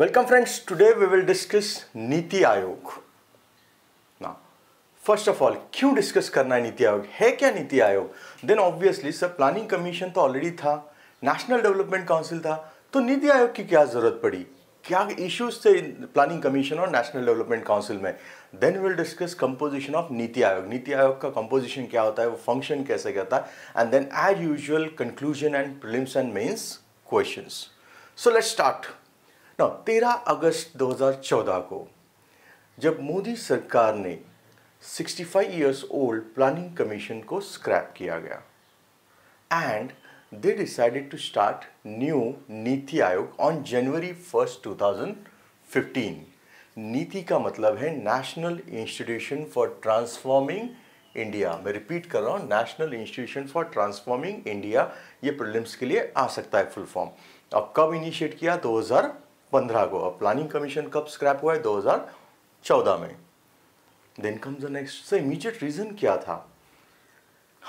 Welcome friends, today we will discuss Niti Aayog. Now, first of all, क्यों discuss करना है नीति आयोग है क्या Niti Aayog then obviously sir planning commission तो ऑलरेडी था नेशनल डेवलपमेंट काउंसिल था तो नीति आयोग की क्या जरूरत पड़ी क्या इश्यूज थे प्लानिंग कमीशन और नेशनल डेवलपमेंट काउंसिल में then will discuss composition of नीति आयोग नीति आयोग का कंपोजिशन क्या होता है वो फंक्शन कैसे कहता है and then as usual conclusion and prelims and mains question so let start ना तेरह अगस्त 2014 को जब मोदी सरकार ने 65 ईयर्स ओल्ड प्लानिंग कमीशन को स्क्रैप किया गया and they decided to start new Niti Aayog on January first 2015 नीति का मतलब है national institution for transforming India मैं रिपीट कर रहा हूँ national institution for transforming India ये प्रॉब्लम्स के लिए आ सकता है फुल फॉर्म अब कब इनिशिएट किया पंद्रह को और प्लानिंग कमीशन कब स्क्रैप हुआ है दो हजार चौदह में then comes the next sir immediate reason क्या था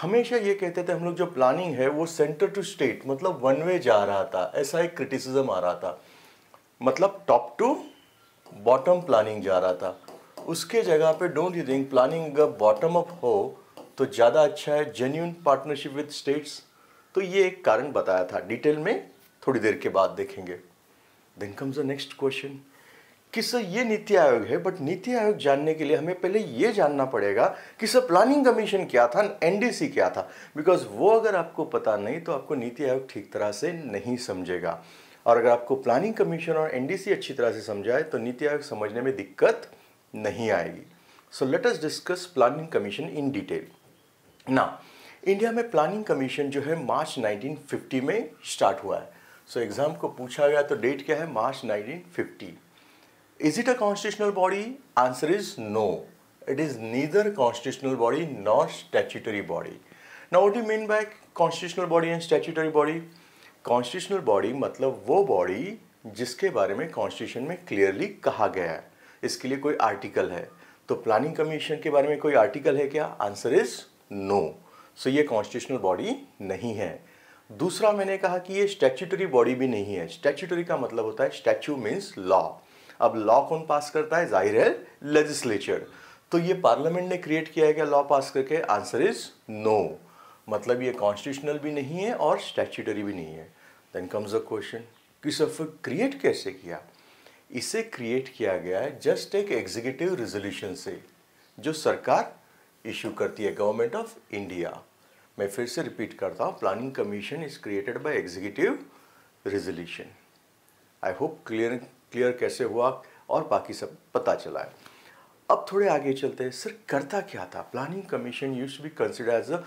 हमेशा ये कहते थे हम लोग जो प्लानिंग है वो सेंटर टू स्टेट मतलब वन वे जा रहा था ऐसा एक क्रिटिसिज्म आ रहा था मतलब टॉप टू बॉटम प्लानिंग जा रहा था उसके जगह पे डोंट यू थिंक प्लानिंग अगर बॉटम अप हो तो ज़्यादा अच्छा है जेन्यून पार्टनरशिप विद स्टेट्स तो ये एक कारण बताया था डिटेल में थोड़ी देर के बाद देखेंगे then comes the next question कि सर ये नीति आयोग है बट नीति आयोग जानने के लिए हमें पहले ये जानना पड़ेगा कि सर प्लानिंग कमीशन क्या था एनडीसी क्या था बिकॉज वो अगर आपको पता नहीं तो आपको नीति आयोग ठीक तरह से नहीं समझेगा और अगर आपको प्लानिंग कमीशन और एनडीसी अच्छी तरह से समझाए तो नीति आयोग समझने में दिक्कत नहीं आएगी so let us discuss planning commission in detail ना इंडिया में प्लानिंग कमीशन जो है मार्च 1950 में स्टार्ट हुआ है सो एग्जाम को पूछा गया तो डेट क्या है March 1950 is it a constitutional body answer is no it is neither constitutional body nor statutory body now what you mean by constitutional body and statutory body constitutional body मतलब वो body जिसके बारे में constitution में clearly कहा गया है इसके लिए कोई आर्टिकल है तो प्लानिंग कमीशन के बारे में कोई आर्टिकल है क्या आंसर इज नो सो ये कॉन्स्टिट्यूशनल बॉडी नहीं है दूसरा मैंने कहा कि ये स्टैचूटरी बॉडी भी नहीं है स्टैचूटरी का मतलब होता है स्टैचू मीन्स लॉ अब लॉ कौन पास करता है जाहिर है लेजिस्लेचर तो ये पार्लियामेंट ने क्रिएट किया है क्या लॉ पास करके आंसर इज नो मतलब ये कॉन्स्टिट्यूशनल भी नहीं है और स्टैचूटरी भी नहीं है देन कम्स अ क्वेश्चन कि क्रिएट कैसे किया इसे क्रिएट किया गया है जस्ट एक एग्जीक्यूटिव रेजोल्यूशन से जो सरकार इशू करती है गवर्नमेंट ऑफ इंडिया मैं फिर से रिपीट करता हूँ planning commission is created by executive resolution I hope clear clear कैसे हुआ और बाकी सब पता चला है अब थोड़े आगे चलते हैं सर करता क्या था planning commission use be consider as a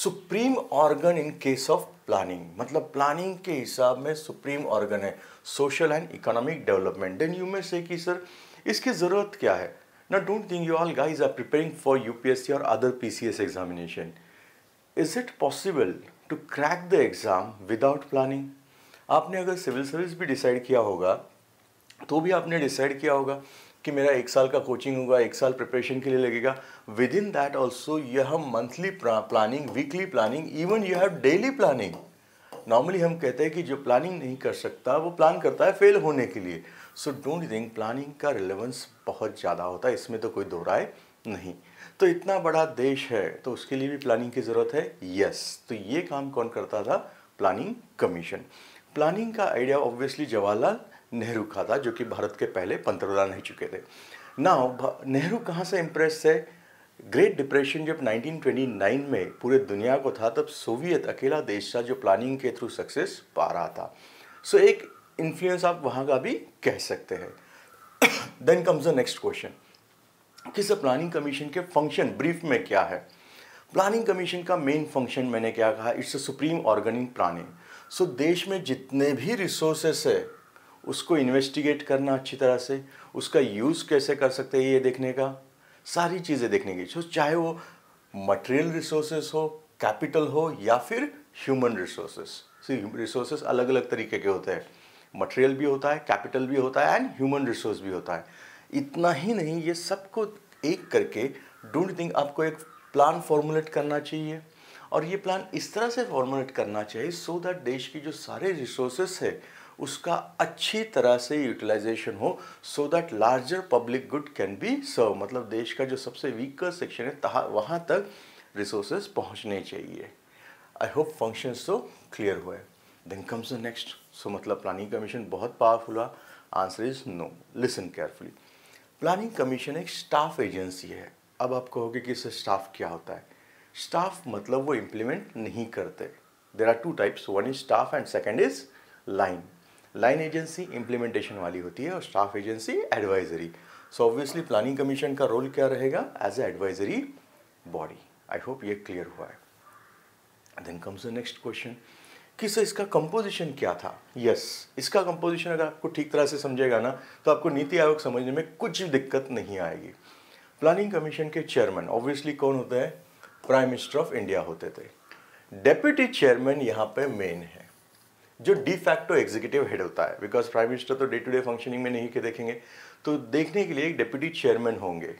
supreme organ in case of planning मतलब प्लानिंग के हिसाब में सुप्रीम ऑर्गन है social and economic development then you may say कि सर इसकी ज़रूरत क्या है ना don't think you all guys are preparing for UPSC और other PCS examination is it possible to crack the exam without planning आपने अगर सिविल सर्विस भी डिसाइड किया होगा तो भी आपने डिसाइड किया होगा कि मेरा एक साल का कोचिंग होगा एक साल प्रिपरेशन के लिए लगेगा within that also you have monthly planning weekly planning even you have daily planning normally हम कहते हैं कि जो प्लानिंग नहीं कर सकता वो प्लान करता है फेल होने के लिए सो डोंट थिंक प्लानिंग का रिलेवेंस बहुत ज़्यादा होता है इसमें तो कोई दो राय नहीं तो इतना बड़ा देश है तो उसके लिए भी प्लानिंग की ज़रूरत है यस तो ये काम कौन करता था प्लानिंग कमीशन प्लानिंग का आइडिया ऑब्वियसली जवाहरलाल नेहरू का था जो कि भारत के पहले पंतप्रधान रह चुके थे ना नेहरू कहाँ से इम्प्रेस थे ग्रेट डिप्रेशन जब 1929 में पूरे दुनिया को था तब सोवियत अकेला देश था जो प्लानिंग के थ्रू सक्सेस पा रहा था सो so, एक इन्फ्लुएंस आप वहाँ का भी कह सकते हैं then comes the next question कि सर प्लानिंग कमीशन के फंक्शन ब्रीफ में क्या है प्लानिंग कमीशन का मेन फंक्शन मैंने क्या कहा it's a supreme organ in planning so देश में जितने भी रिसोर्सेस है उसको इन्वेस्टिगेट करना अच्छी तरह से उसका यूज़ कैसे कर सकते हैं ये देखने का सारी चीज़ें देखने की सो चाहे वो मटेरियल रिसोर्सेस हो कैपिटल हो या फिर ह्यूमन रिसोर्सेस सी रिसोर्सेस अलग अलग तरीके के होते हैं मटेरियल भी होता है कैपिटल भी होता है एंड ह्यूमन रिसोर्स भी होता है इतना ही नहीं ये सबको एक करके डोंट थिंक आपको एक प्लान फॉर्मुलेट करना चाहिए और ये प्लान इस तरह से फॉर्मुलेट करना चाहिए सो दैट देश की जो सारे रिसोर्सेस है उसका अच्छी तरह से यूटिलाइजेशन हो so that larger public good can be serve मतलब देश का जो सबसे वीकर सेक्शन है वहाँ तक रिसोर्सेज पहुँचने चाहिए आई होप फंक्शन तो क्लियर हुए then comes the next so मतलब प्लानिंग कमीशन बहुत पावरफुल हुआ answer is no listen carefully planning commission एक स्टाफ एजेंसी है अब आप कहोगे कि इससे स्टाफ क्या होता है स्टाफ मतलब वो इम्प्लीमेंट नहीं करते there are two types one is staff and second is line line agency implementation वाली होती है और staff agency advisory so obviously planning commission का रोल क्या रहेगा as a advisory body I hope ये क्लियर हुआ है then comes the next question कि सर इसका कंपोजिशन क्या था यस इसका कंपोजिशन अगर आपको ठीक तरह से समझेगा ना तो आपको नीति आयोग समझने में कुछ दिक्कत नहीं आएगी प्लानिंग कमीशन के चेयरमैन ऑब्वियसली कौन होते हैं प्राइम मिनिस्टर ऑफ इंडिया होते थे डेप्यूटी चेयरमैन यहाँ पे मेन है जो डी फैक्टो एग्जीक्यूटिव हेड होता है बिकॉज प्राइम मिनिस्टर तो डे टू डे फंक्शनिंग में नहीं के देखेंगे तो देखने के लिए एक डेप्यूटी चेयरमैन होंगे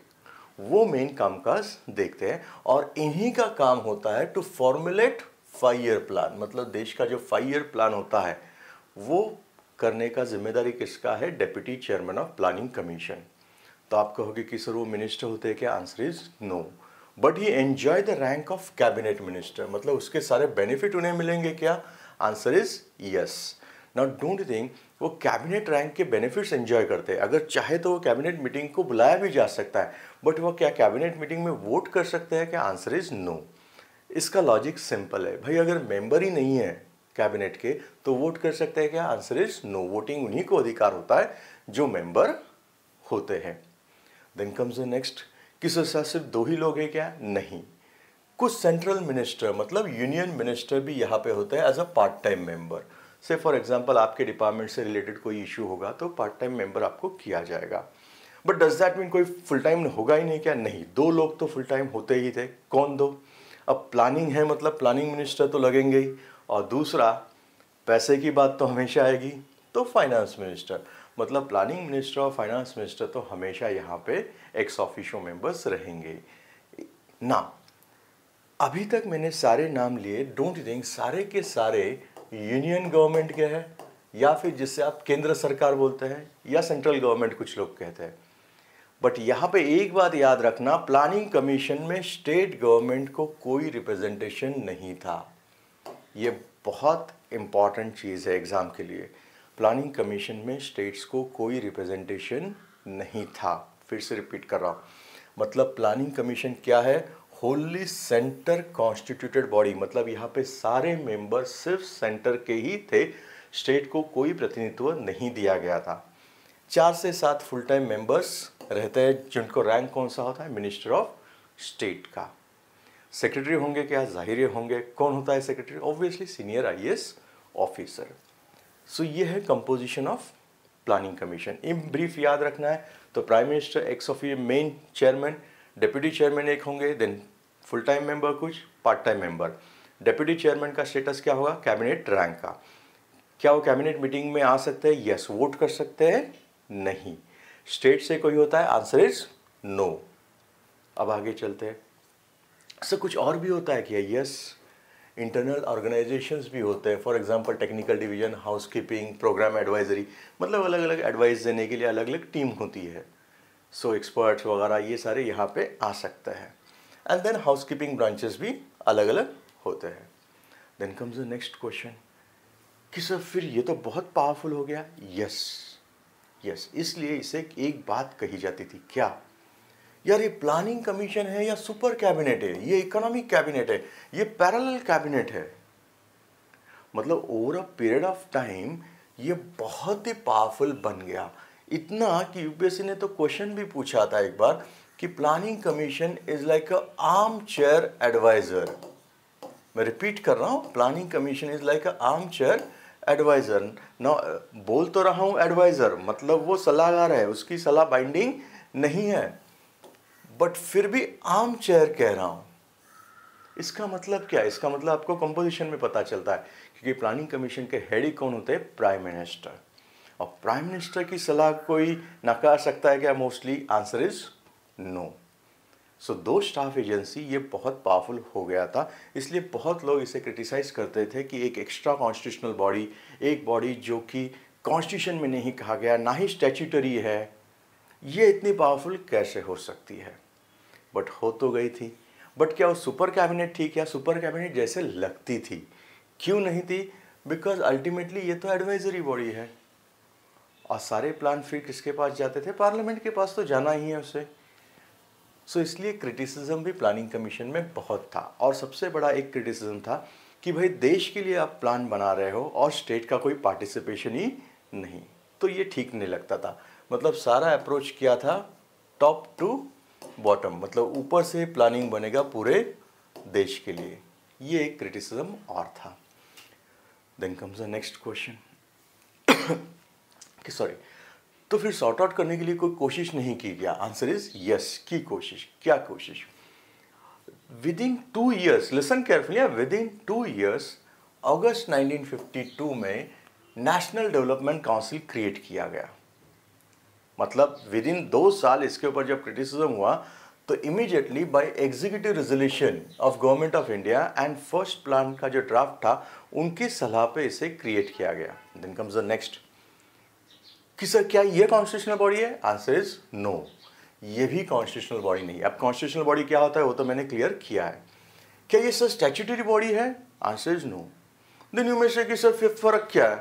वो मेन कामकाज देखते हैं और इन्हीं का काम होता है to formulate five year plan मतलब देश का जो फाइव ईयर प्लान होता है वो करने का जिम्मेदारी किसका है deputy chairman of planning commission तो आप कहोगे कि सर वो मिनिस्टर होते हैं क्या answer is no but he enjoy the rank of cabinet minister मतलब उसके सारे बेनिफिट उन्हें मिलेंगे क्या answer is yes now don't think वो कैबिनेट रैंक के बेनिफिट्स एन्जॉय करते हैं अगर चाहे तो वो कैबिनेट मीटिंग को बुलाया भी जा सकता है बट वो क्या कैबिनेट मीटिंग में वोट कर सकते हैं क्या आंसर इज नो इसका लॉजिक सिंपल है भाई अगर मेंबर ही नहीं है कैबिनेट के तो वोट कर सकते हैं क्या आंसर इज नो वोटिंग उन्हीं को अधिकार होता है जो मेंबर होते हैं देन कम्स द नेक्स्ट किस साथ सिर्फ दो ही लोग हैं क्या नहीं कुछ सेंट्रल मिनिस्टर मतलब यूनियन मिनिस्टर भी यहाँ पे होता है as a part time member से फॉर एग्जांपल आपके डिपार्टमेंट से रिलेटेड कोई इशू होगा तो पार्ट टाइम मेंबर आपको किया जाएगा बट डज दैट मीन कोई फुल टाइम होगा ही नहीं क्या नहीं दो लोग तो फुल टाइम होते ही थे कौन दो अब प्लानिंग है मतलब प्लानिंग मिनिस्टर तो लगेंगे ही और दूसरा पैसे की बात तो हमेशा आएगी तो फाइनेंस मिनिस्टर मतलब प्लानिंग मिनिस्टर और फाइनेंस मिनिस्टर तो हमेशा यहाँ पे एक्स ऑफिशियो मेंबर्स रहेंगे ना अभी तक मैंने सारे नाम लिए डोंट थिंक सारे के सारे यूनियन गवर्नमेंट के हैं या फिर जिससे आप केंद्र सरकार बोलते हैं या सेंट्रल गवर्नमेंट कुछ लोग कहते हैं बट यहाँ पे एक बात याद रखना प्लानिंग कमीशन में स्टेट गवर्नमेंट को कोई रिप्रेजेंटेशन नहीं था ये बहुत इम्पॉर्टेंट चीज़ है एग्ज़ाम के लिए प्लानिंग कमीशन में स्टेट्स को कोई रिप्रेजेंटेशन नहीं था फिर से रिपीट कर रहा हूँ मतलब प्लानिंग कमीशन क्या है होली सेंटर कॉन्स्टिट्यूटेड बॉडी मतलब यहाँ पे सारे मेंबर सिर्फ सेंटर के ही थे स्टेट को कोई प्रतिनिधित्व नहीं दिया गया था चार से सात फुल टाइम मेंबर्स रहते हैं जिनको रैंक कौन सा होता है मिनिस्टर ऑफ स्टेट का सेक्रेटरी होंगे क्या जाहिर होंगे कौन होता है secretary obviously senior I officer so ये है composition of planning commission in brief याद रखना है तो prime minister ex officio main chairman deputy chairman एक होंगे देन फुल टाइम मेंबर कुछ part time member deputy chairman का स्टेटस क्या होगा कैबिनेट रैंक का क्या वो कैबिनेट मीटिंग में आ सकते हैं यस वोट कर सकते हैं नहीं स्टेट से कोई होता है आंसर इज नो अब आगे चलते हैं सर कुछ और भी होता है क्या यस इंटरनल ऑर्गेनाइजेशन भी होते हैं for example technical division keeping programme advisory मतलब अलग अलग एडवाइस देने के लिए अलग अलग टीम होती है सो एक्सपर्ट्स वगैरह ये सारे यहाँ पे आ सकते हैं and then house keeping branches भी अलग अलग होते हैं then comes the next question कि सर फिर ये तो बहुत पावरफुल हो गया यस yes. यस इसलिए इसे एक बात कही जाती थी क्या यार ये प्लानिंग कमीशन है या सुपर कैबिनेट है ये इकोनॉमिक कैबिनेट है ये पैरेलल कैबिनेट है मतलब over a period of time ये बहुत ही पावरफुल बन गया इतना कि यूपीएससी ने तो क्वेश्चन भी पूछा था एक बार कि planning commission is like a armchair advisor मैं रिपीट कर रहा हूं planning commission is like a armchair advisor ना बोल तो रहा हूँ एडवाइज़र मतलब वो सलाहकार है उसकी सलाह बाइंडिंग नहीं है बट फिर भी आम चेयर कह रहा हूँ इसका मतलब क्या इसका मतलब आपको कंपोजिशन में पता चलता है क्योंकि प्लानिंग कमीशन के हेड ही कौन होते हैं प्राइम मिनिस्टर और प्राइम मिनिस्टर की सलाह कोई नकार सकता है क्या mostly answer is no so दो स्टाफ एजेंसी ये बहुत पावरफुल हो गया था इसलिए बहुत लोग इसे क्रिटिसाइज़ करते थे कि एक एक्स्ट्रा कॉन्स्टिट्यूशनल बॉडी एक बॉडी जो कि कॉन्स्टिट्यूशन में नहीं कहा गया ना ही स्टैचूटरी है ये इतनी पावरफुल कैसे हो सकती है बट हो तो गई थी बट क्या वो सुपर कैबिनेट थी क्या सुपर कैबिनेट जैसे लगती थी क्यों नहीं थी बिकॉज अल्टीमेटली ये तो एडवाइजरी बॉडी है और सारे प्लान फिर किसके पास जाते थे पार्लियामेंट के पास तो जाना ही है उसे सो इसलिए क्रिटिसिज्म भी प्लानिंग कमीशन में बहुत था और सबसे बड़ा एक क्रिटिसिज्म था कि भाई देश के लिए आप प्लान बना रहे हो और स्टेट का कोई पार्टिसिपेशन ही नहीं तो ये ठीक नहीं लगता था मतलब सारा अप्रोच किया था टॉप टू बॉटम मतलब ऊपर से प्लानिंग बनेगा पूरे देश के लिए ये एक क्रिटिसिज्म और था then comes the next question sorry तो फिर सॉर्ट आउट करने के लिए कोई कोशिश नहीं की गया आंसर इज यस की कोशिश क्या कोशिश within two years listen careful within two years अगस्त 1952 में नेशनल डेवलपमेंट काउंसिल क्रिएट किया गया मतलब विद इन दो साल इसके ऊपर जब क्रिटिसिज्म हुआ तो immediately by executive resolution of government of India and first plan का जो ड्राफ्ट था उनकी सलाह पे इसे क्रिएट किया गया देन कम्स द नेक्स्ट कि सर क्या ये कॉन्स्टिट्यूशनल बॉडी है आंसर इज नो ये भी कॉन्स्टिट्यूशनल बॉडी नहीं है अब कॉन्स्टिट्यूशनल बॉडी क्या होता है वो तो मैंने क्लियर किया है क्या ये सर स्टैचूटरी बॉडी है answer is no then you may say कि सर फिफ्थ फर्क क्या है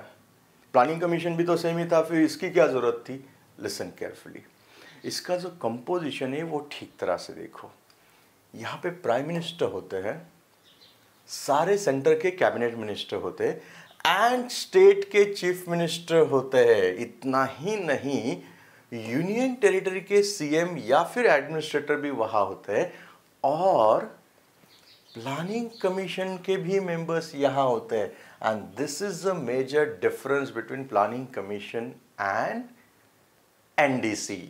प्लानिंग कमीशन भी तो सेम ही था फिर इसकी क्या ज़रूरत थी लिसन केयरफुली इसका जो कंपोजिशन है वो ठीक तरह से देखो यहाँ पे प्राइम मिनिस्टर होते हैं सारे सेंटर के कैबिनेट मिनिस्टर होते हैं एंड स्टेट के चीफ मिनिस्टर होते हैं इतना ही नहीं यूनियन टेरिटरी के सीएम या फिर एडमिनिस्ट्रेटर भी वहां होते हैं और प्लानिंग कमीशन के भी मेंबर्स यहां होते हैं and this is a major difference between planning commission and NDC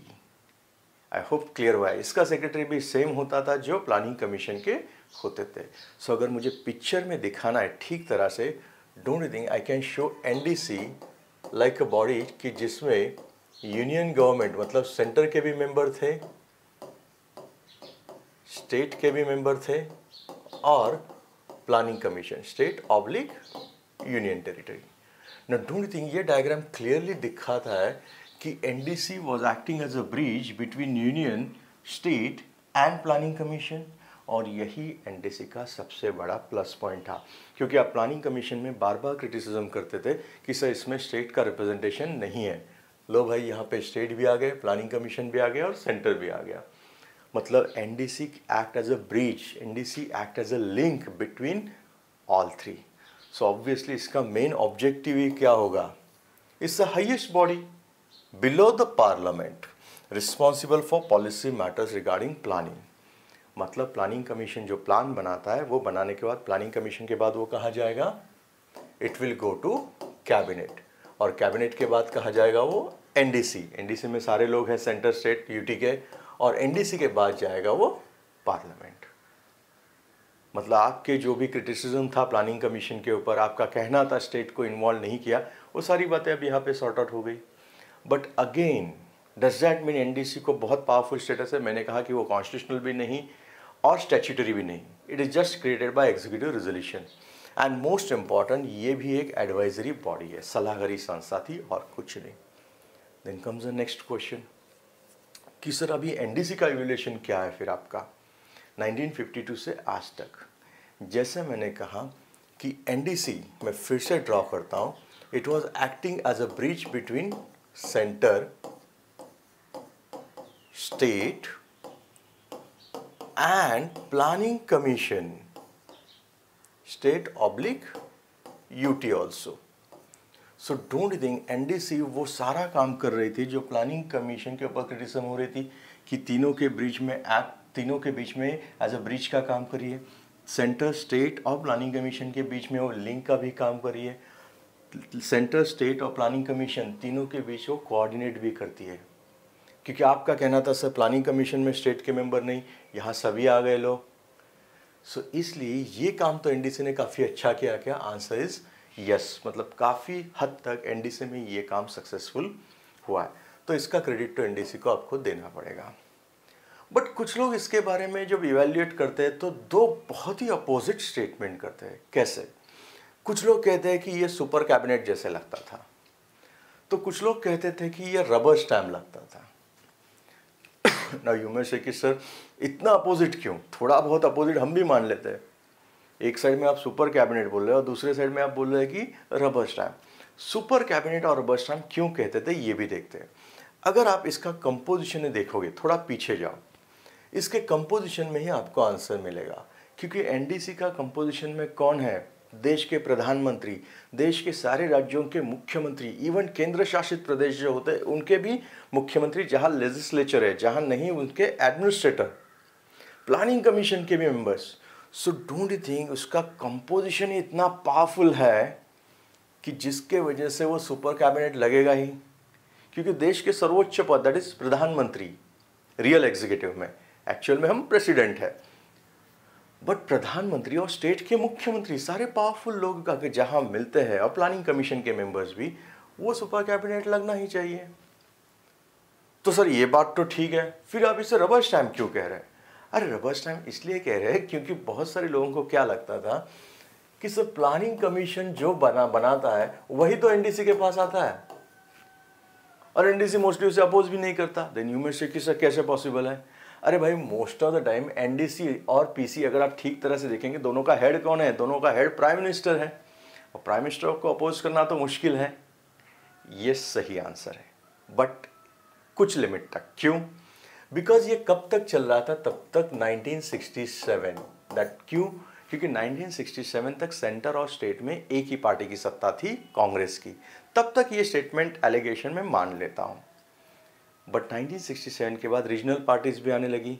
I hope clear हुआ है इसका सेक्रेटरी भी सेम होता था जो प्लानिंग कमीशन के होते थे सो so, अगर मुझे पिक्चर में दिखाना है ठीक तरह से don't think I can show see like a body कि जिसमें यूनियन गवर्नमेंट मतलब सेंटर के भी मेंबर थे स्टेट के भी मेंबर थे और planning commission state oblique union territory न डोंट थिंक ये डायग्राम क्लियरली दिखाता है कि NDC was acting as a bridge between union state and planning commission और यही एन का सबसे बड़ा प्लस पॉइंट था क्योंकि आप प्लानिंग कमीशन में बार बार क्रिटिसिज्म करते थे कि सर इसमें स्टेट का रिप्रेजेंटेशन नहीं है लो भाई यहाँ पे स्टेट भी आ गए प्लानिंग कमीशन भी आ गया और सेंटर भी आ गया मतलब N act as a bridge N D C act as a link between all three so obviously इसका मेन ऑब्जेक्टिव ही क्या होगा it's the highest body below the parliament responsible for policy matters regarding planning मतलब planning commission जो plan बनाता है वो बनाने के बाद प्लानिंग कमीशन के बाद वो कहा जाएगा it will go to cabinet और कैबिनेट के बाद कहा जाएगा वो एनडीसी एनडीसी में सारे लोग हैं सेंटर स्टेट यूटी के और एनडीसी के बाद जाएगा वो पार्लियामेंट मतलब आपके जो भी क्रिटिसिज्म था प्लानिंग कमीशन के ऊपर आपका कहना था स्टेट को इन्वॉल्व नहीं किया वो सारी बातें अब यहाँ पे सॉर्ट आउट हो गई but again does that mean NDC को बहुत पावरफुल स्टेटस है मैंने कहा कि वो कॉन्स्टिट्यूशनल भी नहीं और स्टैचूटरी भी नहीं it is just created by executive resolution and most important ये भी एक एडवाइजरी बॉडी है सलाहगरी संस्था थी और कुछ नहीं then comes the next question कि सर अभी एनडीसी का रेगुलेशन क्या है फिर आपका 1952 से आज तक जैसे मैंने कहा कि एनडीसी मैं फिर से ड्रॉ करता हूँ it was acting as a bridge between centre state and planning commission state oblique UT also so don't think NDC वो सारा काम कर रही थी जो प्लानिंग कमीशन के ऊपर क्रिटिसिज्म हो रही थी कि तीनों के ब्रिज में एक्ट तीनों के बीच में एज अ ब्रिज का काम करिए सेंटर स्टेट और प्लानिंग कमीशन के बीच में वो लिंक का भी काम करिए सेंटर स्टेट और प्लानिंग कमीशन तीनों के बीच वो कोऑर्डिनेट भी करती है क्योंकि आपका कहना था सर प्लानिंग कमीशन में स्टेट के मेंबर नहीं यहाँ सभी आ गए लोग सो so, इसलिए ये काम तो एनडीसी ने काफ़ी अच्छा किया क्या आंसर इज़ यस मतलब काफ़ी हद तक एनडीसी में ये काम सक्सेसफुल हुआ है तो इसका क्रेडिट तो एनडीसी को आपको देना पड़ेगा बट कुछ लोग इसके बारे में जब इवेल्युएट करते हैं तो दो बहुत ही अपोजिट स्टेटमेंट करते हैं कैसे कुछ लोग कहते हैं कि ये सुपर कैबिनेट जैसे लगता था तो कुछ लोग कहते थे कि ये रबर स्टैम्प लगता था ना यू से कि सर इतना अपोजिट क्यों थोड़ा बहुत अपोजिट हम भी मान लेते हैं एक साइड में आप सुपर कैबिनेट बोल रहे हो और दूसरे साइड में आप बोल रहे हैं कि रबर स्टैम्प सुपर कैबिनेट और रबर स्टैम्प क्यों कहते थे ये भी देखते हैं अगर आप इसका कंपोजिशन देखोगे थोड़ा पीछे जाओ इसके कंपोजिशन में ही आपको आंसर मिलेगा क्योंकि एनडीसी का कंपोजिशन में कौन है देश के प्रधानमंत्री देश के सारे राज्यों के मुख्यमंत्री इवन केंद्र शासित प्रदेश जो होते हैं उनके भी मुख्यमंत्री जहाँ लेजिस्लेचर है जहाँ नहीं उनके एडमिनिस्ट्रेटर प्लानिंग कमीशन के भी members so don't you think उसका कंपोजिशन ही इतना पावरफुल है कि जिसके वजह से वो सुपर कैबिनेट लगेगा ही क्योंकि देश के सर्वोच्च पद दैट इज प्रधानमंत्री रियल एग्जीक्यूटिव में एक्चुअल में हम प्रेसिडेंट है बट प्रधानमंत्री और स्टेट के मुख्यमंत्री सारे पावरफुल लोग का जहां मिलते हैं और प्लानिंग कमीशन के मेंबर्स भी वो सुपर कैबिनेट लगना ही चाहिए तो सर ये बात तो ठीक है फिर आप इसे रबर स्टैम्प क्यों कह रहे हैं अरे रबर स्टैम्प इसलिए कह रहे हैं क्योंकि बहुत सारे लोगों को क्या लगता था कि सर प्लानिंग कमीशन जो बना बनाता है वही तो एनडीसी के पास आता है और एनडीसी मोस्टली उसे अपोज भी नहीं करता देन यू मे से कि सर कैसे पॉसिबल है अरे भाई most of the time NDC और पीसी अगर आप ठीक तरह से देखेंगे दोनों का हेड कौन है दोनों का हेड प्राइम मिनिस्टर है और प्राइम मिनिस्टर को अपोज करना तो मुश्किल है ये सही आंसर है बट कुछ लिमिट तक क्यों बिकॉज ये कब तक चल रहा था तब तक 1967 दैट क्यों क्योंकि 1967 तक सेंटर और स्टेट में एक ही पार्टी की सत्ता थी कांग्रेस की तब तक ये स्टेटमेंट एलिगेशन में मान लेता हूँ बट 1967 के बाद रीजनल पार्टीज भी आने लगी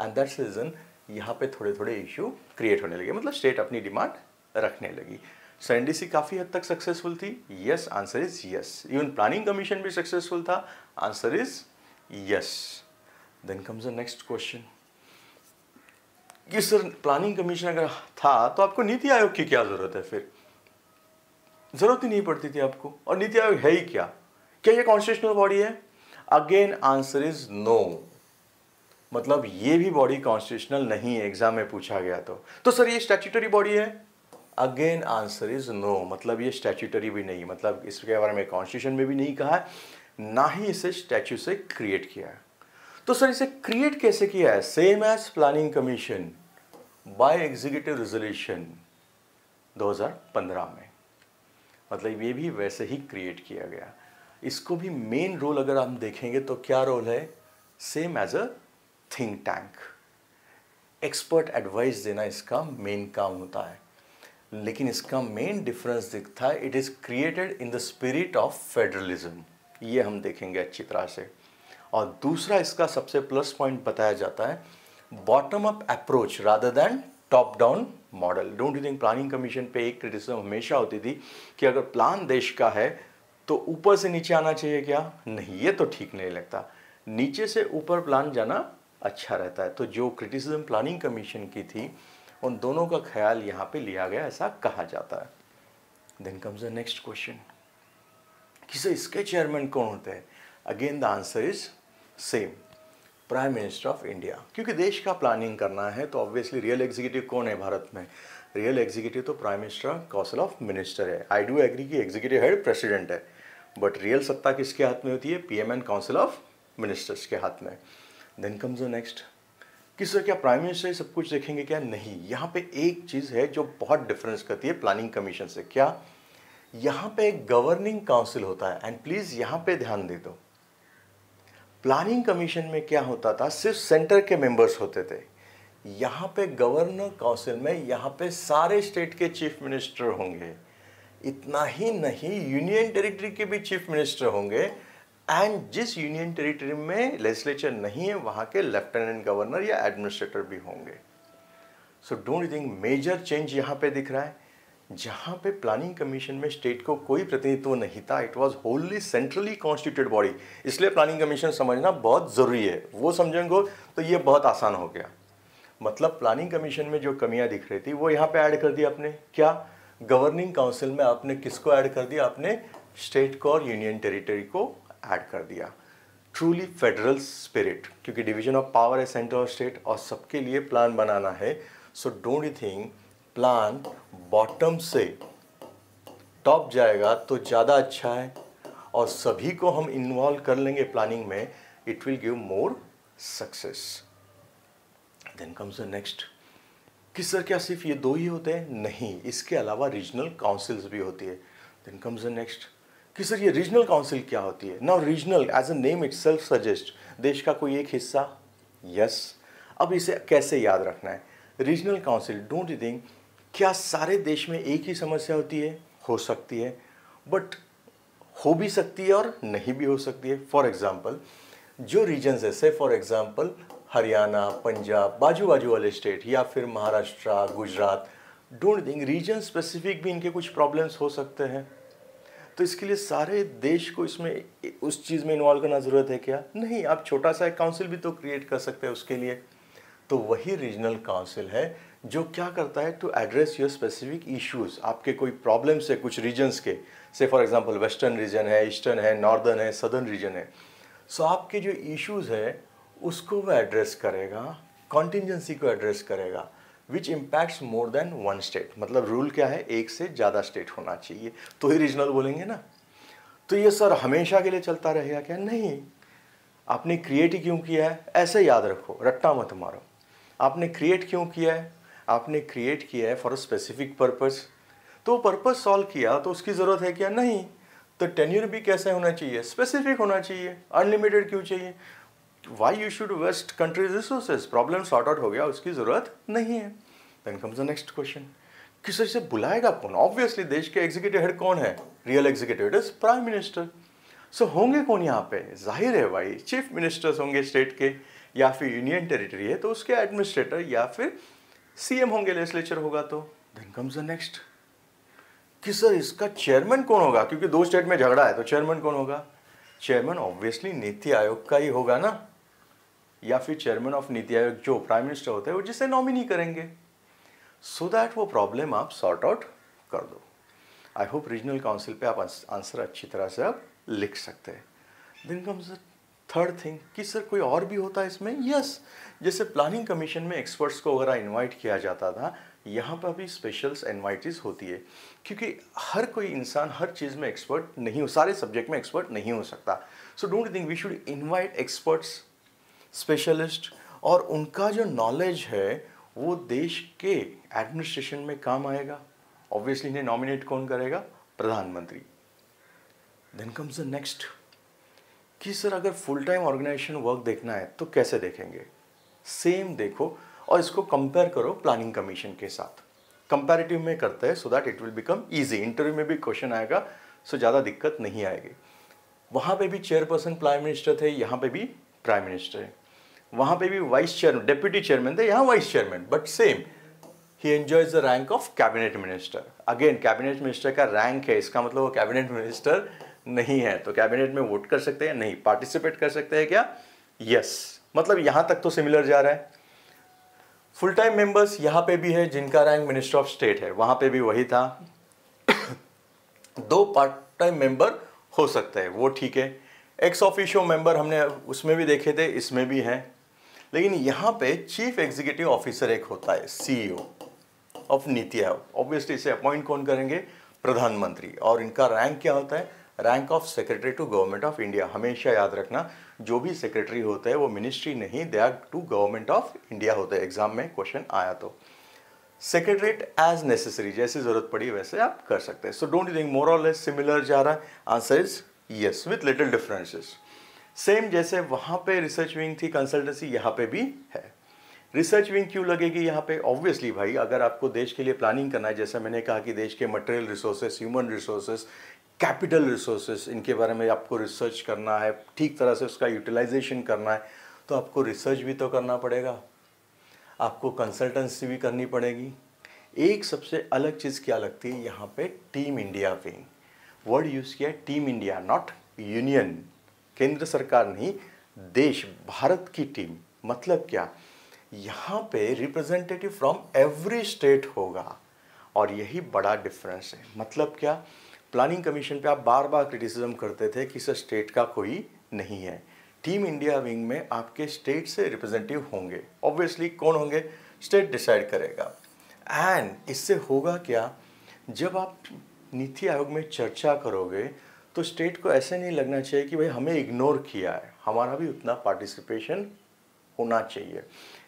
एंड दैट्स रीज़न यहाँ पे थोड़े थोड़े इश्यू क्रिएट होने लगे मतलब स्टेट अपनी डिमांड रखने लगी सो एन काफ़ी हद तक सक्सेसफुल थी yes answer is yes even planning commission भी सक्सेसफुल था answer is yes then comes the next question कि सर प्लानिंग कमीशन अगर था तो आपको नीति आयोग की क्या ज़रूरत है फिर ज़रूरत ही नहीं पड़ती थी आपको और नीति आयोग है ही क्या क्या ये कॉन्स्टिट्यूशनल बॉडी है अगेन आंसर इज नो मतलब ये भी बॉडी कॉन्स्टिट्यूशनल नहीं है एग्जाम में पूछा गया तो तो सर ये स्टैट्यूटरी बॉडी है अगेन आंसर इज नो मतलब ये स्टैट्यूटरी भी नहीं मतलब इसके बारे में कॉन्स्टिट्यूशन में भी नहीं कहा है ना ही इसे स्टैच्यू से क्रिएट किया है तो सर इसे क्रिएट कैसे किया है same as planning commission by executive resolution 2015 में मतलब ये भी वैसे ही क्रिएट किया गया इसको भी मेन रोल अगर हम देखेंगे तो क्या रोल है same as a think tank expert advice देना इसका मेन काम होता है लेकिन इसका मेन डिफरेंस दिखता है it is created in the spirit of federalism ये हम देखेंगे अच्छी तरह से और दूसरा इसका सबसे प्लस पॉइंट बताया जाता है bottom up approach rather than top down model don't you think planning commission पे एक क्रिटिसिज्म हमेशा होती थी कि अगर प्लान देश का है तो ऊपर से नीचे आना चाहिए क्या नहीं ये तो ठीक नहीं लगता नीचे से ऊपर प्लान जाना अच्छा रहता है तो जो क्रिटिसिज्म प्लानिंग कमीशन की थी उन दोनों का ख्याल यहाँ पे लिया गया ऐसा कहा जाता है then comes the next question कि सर इसके चेयरमैन कौन होते हैं again the answer is same prime minister of India क्योंकि देश का प्लानिंग करना है तो ऑब्वियसली रियल एग्जीक्यूटिव कौन है भारत में रियल एग्जीक्यूटिव तो prime minister council of minister है आई डू एग्री कि एग्जीक्यूटिव हेड प्रेसिडेंट है बट रियल सत्ता किसके हाथ में होती है PM and council of ministers के हाथ में देन कम्स द नेक्स्ट कि सर क्या प्राइम मिनिस्टर सब कुछ देखेंगे क्या नहीं यहाँ पे एक चीज़ है जो बहुत डिफरेंस करती है प्लानिंग कमीशन से क्या यहाँ पे एक गवर्निंग काउंसिल होता है एंड प्लीज़ यहाँ पे ध्यान दे दो प्लानिंग कमीशन में क्या होता था सिर्फ सेंटर के मेंबर्स होते थे यहाँ पे गवर्नर काउंसिल में यहाँ पे सारे स्टेट के चीफ मिनिस्टर होंगे इतना ही नहीं यूनियन टेरिटरी के भी चीफ मिनिस्टर होंगे एंड जिस यूनियन टेरिटरी में लेजिस्लेचर नहीं है वहाँ के लेफ्टिनेंट गवर्नर या एडमिनिस्ट्रेटर भी होंगे so don't think major change यहाँ पे दिख रहा है जहाँ पे प्लानिंग कमीशन में स्टेट को कोई प्रतिनिधित्व नहीं था it was wholly centrally constitute body इसलिए प्लानिंग कमीशन समझना बहुत ज़रूरी है वो समझेंगे तो ये बहुत आसान हो गया मतलब प्लानिंग कमीशन में जो कमियाँ दिख रही थी वो यहाँ पे ऐड कर दिया आपने क्या गवर्निंग काउंसिल में आपने किसको ऐड कर दिया आपने स्टेट को और यूनियन टेरिटरी को ऐड कर दिया ट्रूली फेडरल स्पिरिट क्योंकि डिवीजन ऑफ पावर है सेंटर और स्टेट और सबके लिए प्लान बनाना है so don't you think plan bottom से टॉप जाएगा तो ज़्यादा अच्छा है और सभी को हम इन्वॉल्व कर लेंगे प्लानिंग में it will give more success then comes the next कि सर क्या सिर्फ ये दो ही होते हैं नहीं इसके अलावा रीजनल काउंसिल्स भी होती है देन कम्स द नेक्स्ट कि सर ये रीजनल काउंसिल क्या होती है now regional as a name itself suggest देश का कोई एक हिस्सा यस yes. अब इसे कैसे याद रखना है regional council don't you think क्या सारे देश में एक ही समस्या होती है हो सकती है बट हो भी सकती है और नहीं भी हो सकती है फॉर एग्ज़ाम्पल जो रीजन ऐसे फॉर एग्ज़ाम्पल हरियाणा पंजाब बाजू बाजू वाले स्टेट या फिर Maharashtra Gujarat don't think region specific भी इनके कुछ प्रॉब्लम्स हो सकते हैं तो इसके लिए सारे देश को इसमें उस चीज़ में इन्वॉल्व करना ज़रूरत है क्या नहीं आप छोटा सा एक काउंसिल भी तो क्रिएट कर सकते हैं उसके लिए तो वही रीजनल काउंसिल है जो क्या करता है to address your specific issues आपके कोई प्रॉब्लम्स है कुछ रीजन्स के से फॉर एग्जांपल वेस्टर्न रीजन है ईस्टर्न है नॉर्दर्न है सदर्न रीजन है सो so, आपके जो इश्यूज है उसको वह एड्रेस करेगा कॉन्टीजेंसी को एड्रेस करेगा which impacts more than one state मतलब रूल क्या है एक से ज़्यादा स्टेट होना चाहिए तो ही रीजनल बोलेंगे ना तो ये सर हमेशा के लिए चलता रहेगा क्या नहीं आपने क्रिएट क्यों किया है ऐसे याद रखो रट्टा मत मारो आपने क्रिएट क्यों किया है आपने क्रिएट किया है फॉर अ स्पेसिफिक पर्पस तो पर्पस सॉल्व किया तो उसकी ज़रूरत है क्या नहीं तो टेन्यूर भी कैसे होना चाहिए स्पेसिफिक होना चाहिए अनलिमिटेड क्यों चाहिए why you should waste country's resources problem sort out हो गया उसकी ज़रूरत नहीं है then comes the next question किस से बुलाएगा कौन ऑब्वियसली देश के एग्जीक्यूटिव हेड कौन है real executive head is prime minister so होंगे कौन यहाँ पे जाहिर है भाई चीफ मिनिस्टर्स होंगे स्टेट के या फिर यूनियन टेरिटरी है तो उसके एडमिनिस्ट्रेटर या फिर सीएम होंगे लेजिस्लेचर होगा तो देन कम्स द नेक्स्ट कि सर इसका चेयरमैन कौन होगा क्योंकि दो स्टेट में झगड़ा है तो चेयरमैन कौन होगा चेयरमैन ऑब्वियसली नीति आयोग का ही होगा ना या फिर चेयरमैन ऑफ नीति आयोग जो प्राइम मिनिस्टर होते हैं वो जिसे नॉमिनी करेंगे सो so दैट वो प्रॉब्लम आप सॉर्ट आउट कर दो आई होप रीजनल काउंसिल पे आप आंसर अच्छी तरह से आप लिख सकते हैं दिन कम थर्ड थिंग कि सर कोई और भी होता है इसमें यस yes, जैसे प्लानिंग कमीशन में एक्सपर्ट्स को वगैरह इनवाइट किया जाता था यहाँ पर भी स्पेशल्स एनवाइटीज़ होती है क्योंकि हर कोई इंसान हर चीज़ में एक्सपर्ट नहीं हो सारे सब्जेक्ट में एक्सपर्ट नहीं हो सकता so don't think we should invite experts specialist और उनका जो नॉलेज है वो देश के एडमिनिस्ट्रेशन में काम आएगा ऑब्वियसली इन्हें नॉमिनेट कौन करेगा प्रधानमंत्री देन कम्स द नेक्स्ट कि सर अगर फुल टाइम ऑर्गेनाइजेशन वर्क देखना है तो कैसे देखेंगे सेम देखो और इसको कंपेयर करो प्लानिंग कमीशन के साथ कंपेरेटिव में करते हैं so that it will become easy interview में भी क्वेश्चन आएगा सो ज़्यादा दिक्कत नहीं आएगी वहाँ पे भी चेयरपर्सन प्राइम मिनिस्टर थे यहाँ पे भी प्राइम मिनिस्टर है वहाँ पे भी वाइस चेयरमैन डेप्यूटी चेयरमैन थे यहाँ वाइस चेयरमैन बट सेम ही enjoys the rank of cabinet minister again cabinet minister का रैंक है इसका मतलब वो कैबिनेट मिनिस्टर नहीं है तो कैबिनेट में वोट कर सकते हैं नहीं पार्टिसिपेट कर सकते हैं क्या यस yes. मतलब यहां तक तो सिमिलर जा रहा है फुल टाइम मेंबर्स यहां पे भी है जिनका रैंक मिनिस्टर ऑफ स्टेट है वहां पे भी वही था दो पार्ट टाइम मेंबर हो सकते हैं वो ठीक है एक्स ऑफिशियो मेंबर हमने उसमें भी देखे थे इसमें भी है लेकिन यहां पे चीफ एग्जीक्यूटिव ऑफिसर एक होता है सीईओ ऑफ नीति आयोग ऑब्वियसली इसे अपॉइंट कौन करेंगे प्रधानमंत्री और इनका रैंक क्या होता है rank of secretary to government of India हमेशा याद रखना जो भी सेक्रेटरी होते हैं वो मिनिस्ट्री नहीं they are to government of India होते हैं एग्जाम में क्वेश्चन आया तो सेक्रेटरीट एज नेसेसरी जैसी जरूरत पड़ी वैसे आप कर सकते हैं so don't you think more or less similar जा रहा है answer is yes with little differences same जैसे वहाँ पे रिसर्च विंग थी कंसल्टेंसी यहाँ पे भी है रिसर्च विंग क्यों लगेगी यहाँ पे ऑब्वियसली भाई अगर आपको देश के लिए प्लानिंग करना है जैसे मैंने कहा कि देश के material resources human resources capital resources इनके बारे में आपको रिसर्च करना है ठीक तरह से उसका यूटिलाइजेशन करना है तो आपको रिसर्च भी तो करना पड़ेगा आपको कंसल्टेंसी भी करनी पड़ेगी एक सबसे अलग चीज़ क्या लगती है यहाँ पे टीम इंडिया पे वर्ड यूज़ किया है टीम इंडिया नॉट यूनियन केंद्र सरकार नहीं देश भारत की टीम मतलब क्या यहाँ पे रिप्रेजेंटेटिव फ्रॉम एवरी स्टेट होगा और यही बड़ा डिफरेंस है मतलब क्या प्लानिंग कमीशन पे आप बार बार क्रिटिसिज्म करते थे कि सर स्टेट का कोई नहीं है टीम इंडिया विंग में आपके स्टेट से रिप्रेजेंटेटिव होंगे ऑब्वियसली कौन होंगे स्टेट डिसाइड करेगा एंड इससे होगा क्या जब आप नीति आयोग में चर्चा करोगे तो स्टेट को ऐसे नहीं लगना चाहिए कि भाई हमें इग्नोर किया है हमारा भी उतना पार्टिसिपेशन होना चाहिए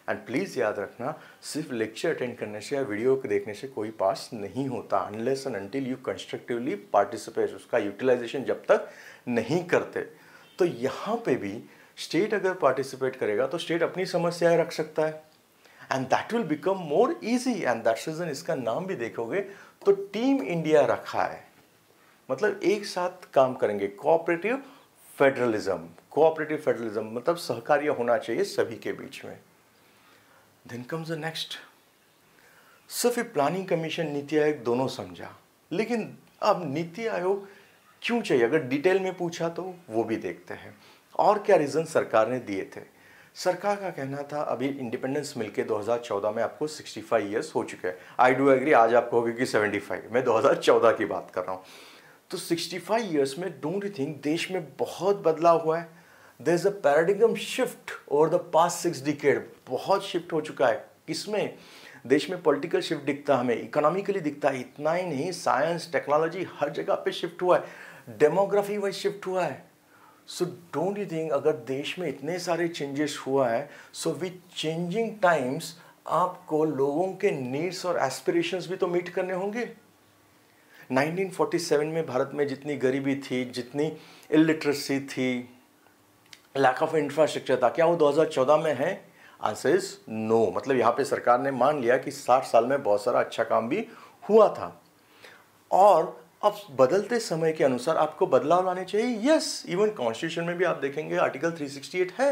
एंड प्लीज़ याद रखना सिर्फ लेक्चर अटेंड करने से या वीडियो को देखने से कोई पास नहीं होता unless and until you constructively participate उसका यूटिलाइजेशन जब तक नहीं करते तो यहाँ पे भी स्टेट अगर पार्टिसिपेट करेगा तो स्टेट अपनी समस्याएं रख सकता है and that will become more easy and that reason इसका नाम भी देखोगे तो टीम इंडिया रखा है मतलब एक साथ काम करेंगे कोऑपरेटिव फेडरलिज्म कोऑपरेटिव फेडरलिज्म मतलब सहकार्य होना चाहिए सभी के बीच में देन कम्स द नेक्स्ट सिर्फ ये प्लानिंग कमीशन नीति आयोग दोनों समझा लेकिन अब नीति आयोग क्यों चाहिए अगर डिटेल में पूछा तो वो भी देखते हैं और क्या रीज़न सरकार ने दिए थे सरकार का कहना था अभी इंडिपेंडेंस के दो में आपको 65 इयर्स हो चुके हैं आई डू एग्री आज आपको होगी कि 75 मैं 2014 की बात कर रहा हूँ तो 65 इयर्स में डोंट यू थिंक देश में बहुत बदलाव हुआ है there is a paradigm shift over the past six decade बहुत शिफ्ट हो चुका है इसमें देश में पॉलिटिकल शिफ्ट दिखता है हमें इकोनॉमिकली दिखता है इतना ही नहीं साइंस टेक्नोलॉजी हर जगह पे शिफ्ट हुआ है डेमोग्राफी वाइज शिफ्ट हुआ है सो डोंट यू थिंक अगर देश में इतने सारे चेंजेस हुआ है सो विथ चेंजिंग टाइम्स आपको लोगों के नीड्स और एस्पिरेशंस भी तो मीट करने होंगे 1947 में भारत में जितनी गरीबी थी जितनी इलिटरेसी थी लैक ऑफ इंफ्रास्ट्रक्चर था क्या वो 2014 में है आंसर इज नो मतलब यहाँ पे सरकार ने मान लिया कि 60 साल में बहुत सारा अच्छा काम भी हुआ था और अब बदलते समय के अनुसार आपको बदलाव लाने चाहिए यस इवन कॉन्स्टिट्यूशन में भी आप देखेंगे आर्टिकल 368 है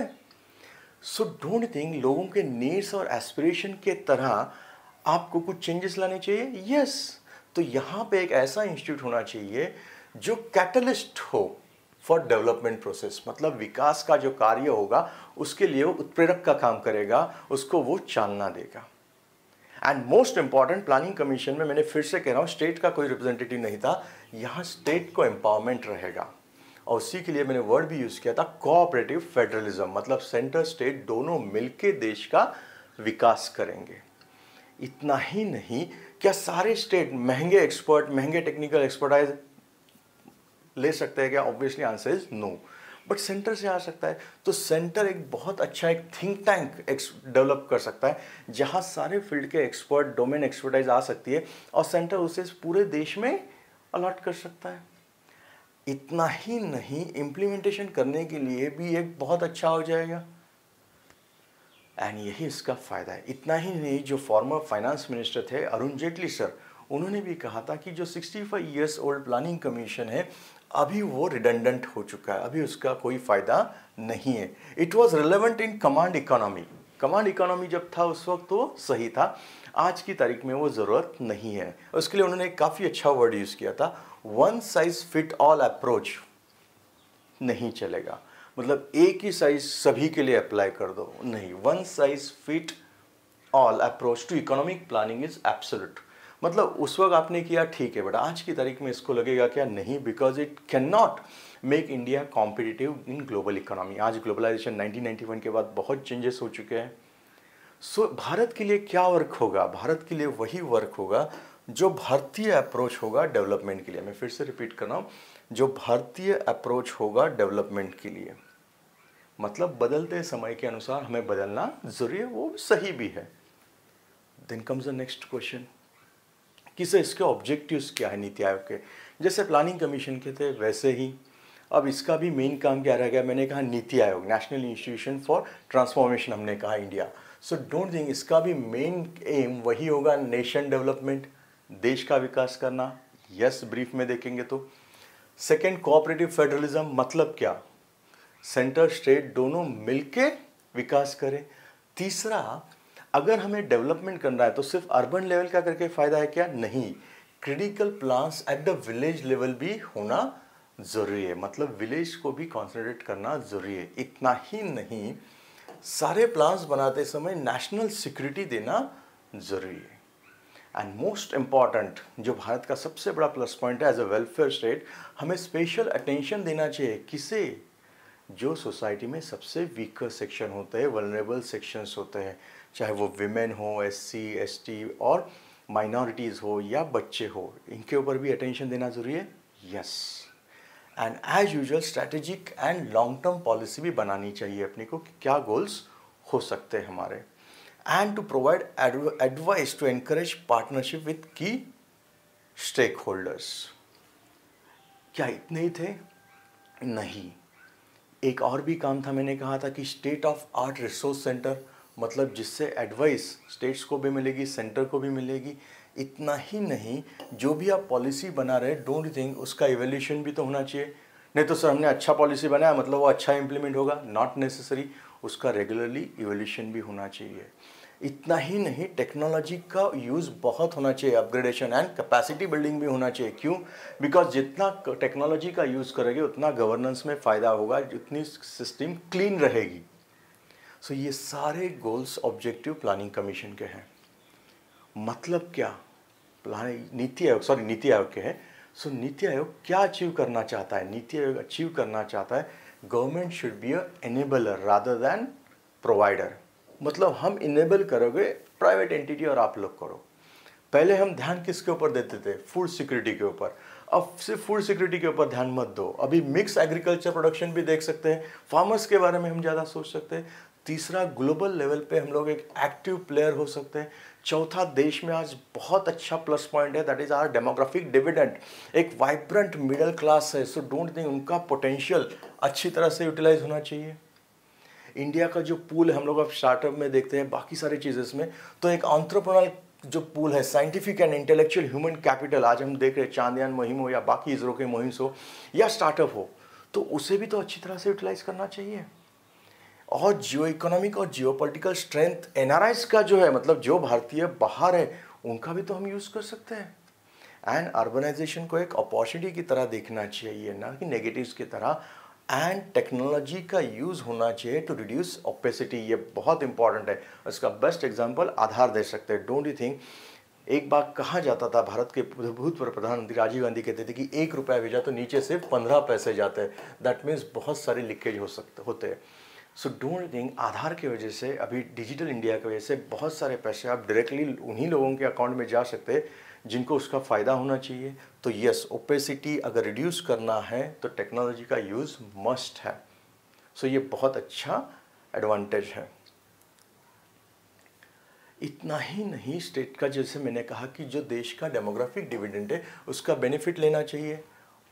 सो डोंट थिंक लोगों के नीड्स और एस्पिरेशन के तरह आपको कुछ चेंजेस लाने चाहिए यस तो यहाँ पे एक ऐसा इंस्टीट्यूट होना चाहिए जो कैटलिस्ट हो फॉर डेवलपमेंट प्रोसेस मतलब विकास का जो कार्य होगा उसके लिए वो उत्प्रेरक का काम करेगा उसको वो चालना देगा and most important planning commission में मैंने फिर से कह रहा हूँ स्टेट का कोई रिप्रेजेंटेटिव नहीं था यहाँ स्टेट को एम्पावरमेंट रहेगा और उसी के लिए मैंने वर्ड भी यूज़ किया था कोऑपरेटिव फेडरलिज्म मतलब सेंटर स्टेट दोनों मिलके देश का विकास करेंगे इतना ही नहीं क्या सारे स्टेट महंगे एक्सपर्ट महंगे टेक्निकल एक्सपर्टाइज ले सकते हैं क्या obviously answer is no but centre से आ सकता है तो सेंटर एक बहुत अच्छा एक थिंक टैंक डेवलप कर सकता है जहां सारे फील्ड के एक्सपर्ट डोमेन एक्सपर्टाइज आ सकती है और सेंटर उसे पूरे देश में अलॉट कर सकता है इतना ही नहीं इम्प्लीमेंटेशन करने के लिए भी एक बहुत अच्छा हो जाएगा एंड यही इसका फ़ायदा है इतना ही नहीं जो फॉर्मर फाइनेंस मिनिस्टर थे अरुण जेटली सर उन्होंने भी कहा था कि जो 65 इयर्स ओल्ड प्लानिंग कमीशन है अभी वो रिडेंडेंट हो चुका है अभी उसका कोई फ़ायदा नहीं है it was relevant in command economy command economy जब था उस वक्त तो सही था आज की तारीख में वो ज़रूरत नहीं है उसके लिए उन्होंने काफ़ी अच्छा वर्ड यूज़ किया था one size fit all approach नहीं चलेगा मतलब एक ही साइज़ सभी के लिए अप्लाई कर दो नहीं one size fit all approach to economic planning is absolute मतलब उस वक्त आपने किया ठीक है बट आज की तारीख में इसको लगेगा क्या नहीं because it can not make India competitive in global economy आज ग्लोबलाइजेशन 1991 के बाद बहुत चेंजेस हो चुके हैं सो so, भारत के लिए क्या वर्क होगा भारत के लिए वही वर्क होगा जो भारतीय अप्रोच होगा डेवलपमेंट के लिए मैं फिर से रिपीट कर रहा हूँ जो भारतीय अप्रोच होगा डेवलपमेंट के लिए मतलब बदलते समय के अनुसार हमें बदलना जरूरी है वो सही भी है then comes the next question कि सर इसके ऑब्जेक्टिव्स क्या है नीति आयोग के जैसे प्लानिंग कमीशन के थे वैसे ही अब इसका भी मेन काम क्या रह गया मैंने कहा नीति आयोग नेशनल इंस्टीट्यूशन फॉर ट्रांसफॉर्मेशन हमने कहा इंडिया सो डोंट थिंक इसका भी मेन एम वही होगा नेशन डेवलपमेंट देश का विकास करना यस yes, ब्रीफ में देखेंगे तो सेकेंड कोऑपरेटिव फेडरलिज्म मतलब क्या सेंटर स्टेट दोनों मिलके विकास करें तीसरा अगर हमें डेवलपमेंट करना है तो सिर्फ अर्बन लेवल का करके फ़ायदा है क्या नहीं critical plants at the village level भी होना ज़रूरी है मतलब विलेज को भी कॉन्सेंट्रेट करना ज़रूरी है इतना ही नहीं सारे प्लांट्स बनाते समय नेशनल सिक्योरिटी देना ज़रूरी है एंड मोस्ट इम्पॉर्टेंट जो भारत का सबसे बड़ा प्लस पॉइंट है एज अ वेलफेयर स्टेट हमें स्पेशल अटेंशन देना चाहिए किसे जो सोसाइटी में सबसे वीकर सेक्शन होते हैं वनरेबल सेक्शंस होते हैं चाहे वो विमेन हो एस सी एस टी और माइनॉरिटीज़ हो या बच्चे हो इनके ऊपर भी अटेंशन देना ज़रूरी है yes and as usual strategic and long term policy भी बनानी चाहिए अपने को कि क्या गोल्स हो सकते हैं हमारे and to provide advice to encourage partnership with की स्टेक होल्डर्स क्या इतने ही थे नहीं एक और भी काम था मैंने कहा था कि state of art resource centre मतलब जिससे एडवाइस स्टेट्स को भी मिलेगी सेंटर को भी मिलेगी इतना ही नहीं जो भी आप पॉलिसी बना रहे डोंट थिंक उसका इवेल्यूशन भी तो होना चाहिए नहीं तो सर हमने अच्छा पॉलिसी बनाया मतलब वो अच्छा इम्प्लीमेंट होगा नॉट नेसेसरी उसका रेगुलरली इवोल्यूशन भी होना चाहिए इतना ही नहीं टेक्नोलॉजी का यूज़ बहुत होना चाहिए अपग्रेडेशन एंड कैपेसिटी बिल्डिंग भी होना चाहिए क्यों बिकॉज जितना टेक्नोलॉजी का यूज़ करेंगे उतना गवर्नेंस में फ़ायदा होगा जितनी सिस्टम क्लीन रहेगी सो ये सारे गोल्स ऑब्जेक्टिव प्लानिंग कमीशन के हैं मतलब क्या प्लान नीति आयोग सॉरी नीति आयोग के हैं सो so, नीति आयोग क्या अचीव करना चाहता है नीति आयोग अचीव करना चाहता है government should be a enabler rather than provider मतलब हम इनेबल करोगे प्राइवेट एंटिटी और आप लोग करो पहले हम ध्यान किसके ऊपर देते थे फूड सिक्योरिटी के ऊपर अब सिर्फ फूड सिक्योरिटी के ऊपर ध्यान मत दो अभी मिक्स एग्रीकल्चर प्रोडक्शन भी देख सकते हैं फार्मर्स के बारे में हम ज़्यादा सोच सकते हैं तीसरा ग्लोबल लेवल पे हम लोग एक एक्टिव प्लेयर हो सकते हैं चौथा देश में आज बहुत अच्छा प्लस पॉइंट है that is our demographic dividend एक वाइब्रेंट मिडिल क्लास है सो डोंट थिंक उनका पोटेंशियल अच्छी तरह से यूटिलाइज होना चाहिए इंडिया का जो पूल हम लोग अब स्टार्टअप में देखते हैं बाकी सारी चीज़ें इसमें तो एक ऑन्ट्रप्रनल जो पूल है scientific and intellectual human capital आज हम देख रहे हैं चांदयान मुहिम हो या बाकी इसरो के मुहिम्स हो या स्टार्टअप हो तो उसे भी तो अच्छी तरह से यूटिलाइज करना चाहिए और जियो इकोनॉमिक और जियो पोलिटिकल स्ट्रेंथ एन का जो है मतलब जो भारतीय बाहर है उनका भी तो हम यूज़ कर सकते हैं एंड अर्बनाइजेशन को एक अपॉर्चुनिटी की तरह देखना चाहिए ना कि नेगेटिव्स की तरह एंड टेक्नोलॉजी का यूज़ होना चाहिए टू रिड्यूस ओपेसिटी ये बहुत इंपॉर्टेंट है इसका बेस्ट एग्जाम्पल आधार दे सकते हैं डोंट यू थिंक एक बार कहा जाता था भारत के भूतपूर्व प्रधानमंत्री राजीव गांधी कहते थे कि एक रुपया भेजा तो नीचे से पंद्रह पैसे जाते हैं दैट मीन्स बहुत सारे लीकेज हो सकते होते हैं सो डोंट थिंक आधार की वजह से अभी डिजिटल इंडिया की वजह से बहुत सारे पैसे आप डायरेक्टली उन्हीं लोगों के अकाउंट में जा सकते हैं जिनको उसका फ़ायदा होना चाहिए तो यस ओपेसिटी अगर रिड्यूस करना है तो टेक्नोलॉजी का यूज़ मस्ट है सो so, ये बहुत अच्छा एडवांटेज है इतना ही नहीं स्टेट का जैसे मैंने कहा कि जो देश का डेमोग्राफिक डिविडेंड है उसका बेनिफिट लेना चाहिए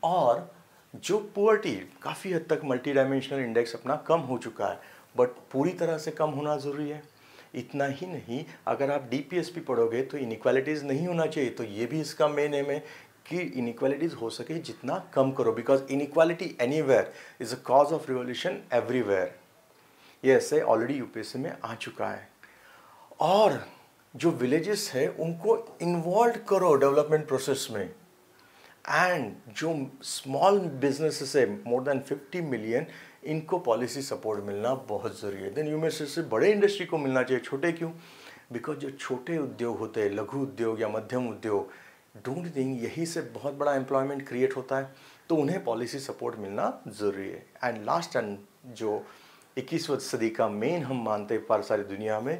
और जो पुअर्टी काफ़ी हद तक मल्टी डायमेंशनल इंडेक्स अपना कम हो चुका है बट पूरी तरह से कम होना ज़रूरी है इतना ही नहीं अगर आप डीपीएसपी पढ़ोगे तो इनक्वालिटीज़ नहीं होना चाहिए तो ये भी इसका मेन एम है कि इनक्वालिटीज़ हो सके जितना कम करो because inequality anywhere is a cause of revolution everywhere ये ऐसे ऑलरेडी यूपीएससी में आ चुका है और जो विलेजेस है उनको इन्वॉल्व करो डेवलपमेंट प्रोसेस में एंड जो स्मॉल बिजनेस है मोर देन फिफ्टी मिलियन इनको पॉलिसी सपोर्ट मिलना बहुत ज़रूरी है देन यू में से बड़े इंडस्ट्री को मिलना चाहिए छोटे क्यों बिकॉज जो छोटे उद्योग होते हैं लघु उद्योग या मध्यम उद्योग डोंट थिंक यही से बहुत बड़ा एम्प्लॉयमेंट क्रिएट होता है तो उन्हें पॉलिसी सपोर्ट मिलना ज़रूरी है एंड लास्ट एंड जो इक्कीसवीं सदी का मेन हम मानते हैं पर सारी दुनिया में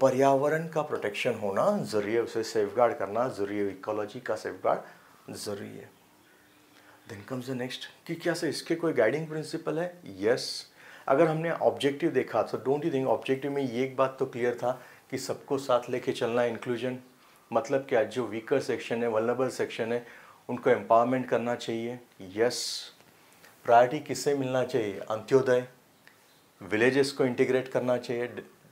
पर्यावरण का प्रोटेक्शन होना ज़रूरी है उसे सेफगार्ड करना ज़रूरी है इकोलॉजी का सेफगार्ड ज़रूरी है देन कम्स द नेक्स्ट कि क्या सर इसके कोई गाइडिंग प्रिंसिपल है यस yes. अगर हमने ऑब्जेक्टिव देखा तो डोंट यू थिंक ऑब्जेक्टिव में ये एक बात तो क्लियर था कि सबको साथ लेके चलना इंक्लूजन मतलब क्या जो वीकर सेक्शन है वल्नरेबल सेक्शन है उनको एम्पावरमेंट करना चाहिए यस प्रायोरिटी किससे मिलना चाहिए अंत्योदय विलेजेस को इंटीग्रेट करना चाहिए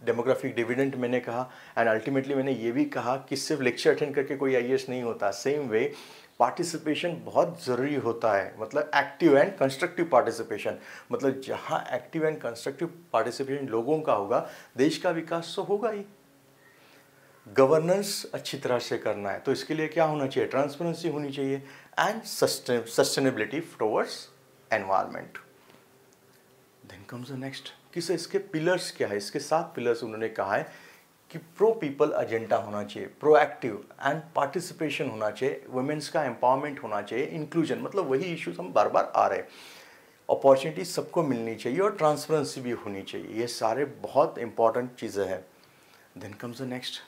डेमोग्राफिक डिविडेंट मैंने कहा एंड अल्टीमेटली मैंने ये भी कहा कि सिर्फ लेक्चर अटेंड करके कोई आई नहीं होता सेम वे पार्टिसिपेशन बहुत ज़रूरी होता है मतलब एक्टिव एंड कंस्ट्रक्टिव पार्टिसिपेशन मतलब जहाँ एक्टिव एंड कंस्ट्रक्टिव पार्टिसिपेशन लोगों का होगा देश का विकास तो होगा ही गवर्नेंस अच्छी तरह से करना है तो इसके लिए क्या होना चाहिए ट्रांसपेरेंसी होनी चाहिए and sustainability towards environment then comes the next किस इसके पिलर्स क्या है इसके सात पिलर्स उन्होंने कहा है कि प्रो पीपल एजेंडा होना चाहिए प्रोएक्टिव एंड पार्टिसिपेशन होना चाहिए वुमेंस का एम्पावरमेंट होना चाहिए इंक्लूजन मतलब वही इश्यूज हम बार बार आ रहे अपॉर्चुनिटी सबको मिलनी चाहिए और ट्रांसपेरेंसी भी होनी चाहिए ये सारे बहुत इंपॉर्टेंट चीज़ें हैं देन कम्स द नेक्स्ट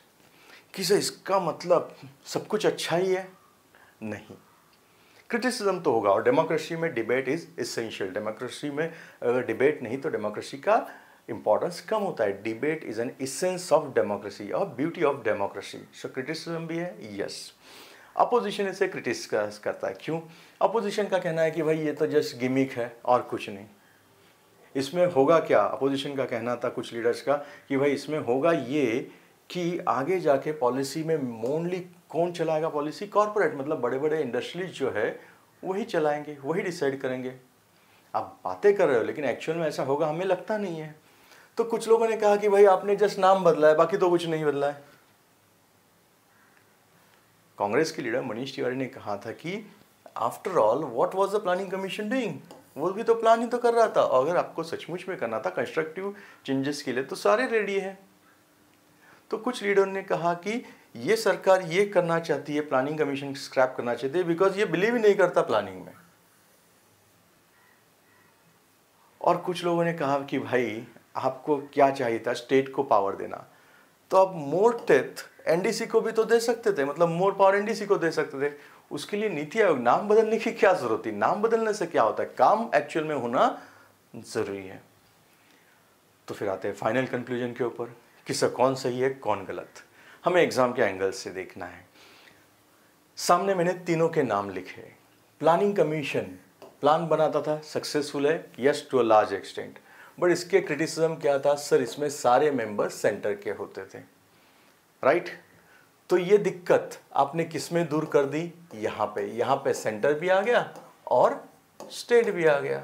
कि सर इसका मतलब सब कुछ अच्छा ही है नहीं क्रिटिसिज्म तो होगा और डेमोक्रेसी में डिबेट इज़ इसेंशियल डेमोक्रेसी में अगर डिबेट नहीं तो डेमोक्रेसी का इंपॉर्टेंस कम होता है debate is an essence of democracy और beauty of democracy so criticism भी है यस अपोजिशन इसे क्रिटिस करता है क्यों अपोजिशन का कहना है कि भाई ये तो जस्ट गिमिक है और कुछ नहीं इसमें होगा क्या अपोजिशन का कहना था कुछ लीडर्स का कि भाई इसमें होगा ये कि आगे जाके पॉलिसी में मोनली कौन चलाएगा पॉलिसी कॉरपोरेट मतलब बड़े बड़े इंडस्ट्रीज जो है वही चलाएंगे वही डिसाइड करेंगे आप बातें कर रहे हो लेकिन एक्चुअल में ऐसा होगा हमें लगता नहीं है तो कुछ लोगों ने कहा कि भाई आपने जस्ट नाम बदला है बाकी तो कुछ नहीं बदला है कांग्रेस के लीडर मनीष तिवारी ने कहा था कि after all what was the planning commission doing वो भी तो प्लान ही तो कर रहा था और अगर आपको सचमुच में करना था कंस्ट्रक्टिव चेंजेस के लिए तो सारे रेडी है तो कुछ लीडर ने कहा कि ये सरकार ये करना चाहती है प्लानिंग कमीशन स्क्रैप करना चाहती है बिकॉज ये बिलीव ही नहीं करता प्लानिंग में और कुछ लोगों ने कहा कि भाई आपको क्या चाहिए था स्टेट को पावर देना तो अब मोर टेथ एनडीसी को भी तो दे सकते थे मतलब मोर पावर एनडीसी को दे सकते थे उसके लिए नीति आयोग नाम बदलने की क्या जरूरत थी नाम बदलने से क्या होता है काम एक्चुअल में होना जरूरी है तो फिर आते हैं फाइनल कंक्लूजन के ऊपर सर कौन सही है कौन गलत हमें एग्जाम के एंगल से देखना है सामने मैंने तीनों के नाम लिखे प्लानिंग कमीशन प्लान बनाता था सक्सेसफुल है yes to a large extent but इसके क्रिटिसिज्म क्या था सर इसमें सारे मेंबर सेंटर के होते थे राइट right? तो ये दिक्कत आपने किस में दूर कर दी यहां पे यहां पे सेंटर भी आ गया और स्टेट भी आ गया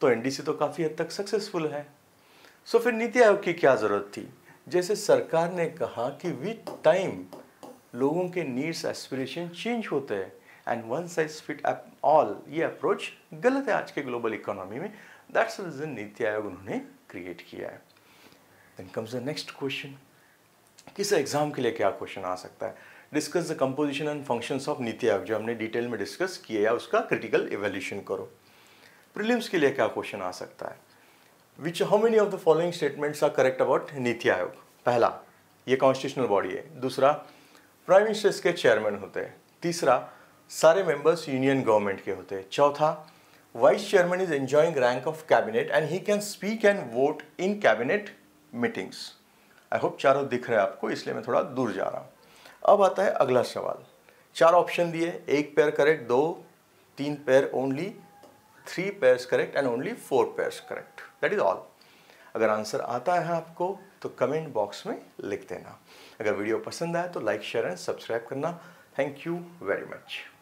तो एनडीसी तो काफ़ी हद तक सक्सेसफुल है सो so, फिर नीति आयोग की क्या ज़रूरत थी जैसे सरकार ने कहा कि विथ टाइम लोगों के नीड्स एस्पिरेशन चेंज होते हैं and one size fit all ये अप्रोच गलत है आज के ग्लोबल इकोनॉमी में दैट्स रीजन नीति आयोग उन्होंने क्रिएट किया है then comes the next question किस एग्जाम के लिए क्या क्वेश्चन आ सकता है discuss the composition and functions of नीति आयोग जो हमने डिटेल में डिस्कस किया है उसका क्रिटिकल इवेल्यूशन करो प्रिलिम्स के लिए क्या क्वेश्चन आ सकता है which how many of the following statements are correct about NITI Aayog पहला ये कॉन्स्टिट्यूशनल बॉडी है दूसरा प्राइम मिनिस्टर्स के चेयरमैन होते हैं तीसरा सारे मेंबर्स यूनियन गवर्नमेंट के होते हैं चौथा vice chairman is enjoying rank of cabinet and he can speak and vote in cabinet meetings I hope चारों दिख रहे हैं आपको इसलिए मैं थोड़ा दूर जा रहा हूँ अब आता है अगला सवाल चार ऑप्शन दिए एक पेयर करेक्ट दो तीन pair only three pairs correct and only four pairs correct that is all अगर आंसर आता है आपको तो कमेंट बॉक्स में लिख देना अगर वीडियो पसंद आए तो लाइक शेयर एंड सब्सक्राइब करना थैंक यू वेरी मच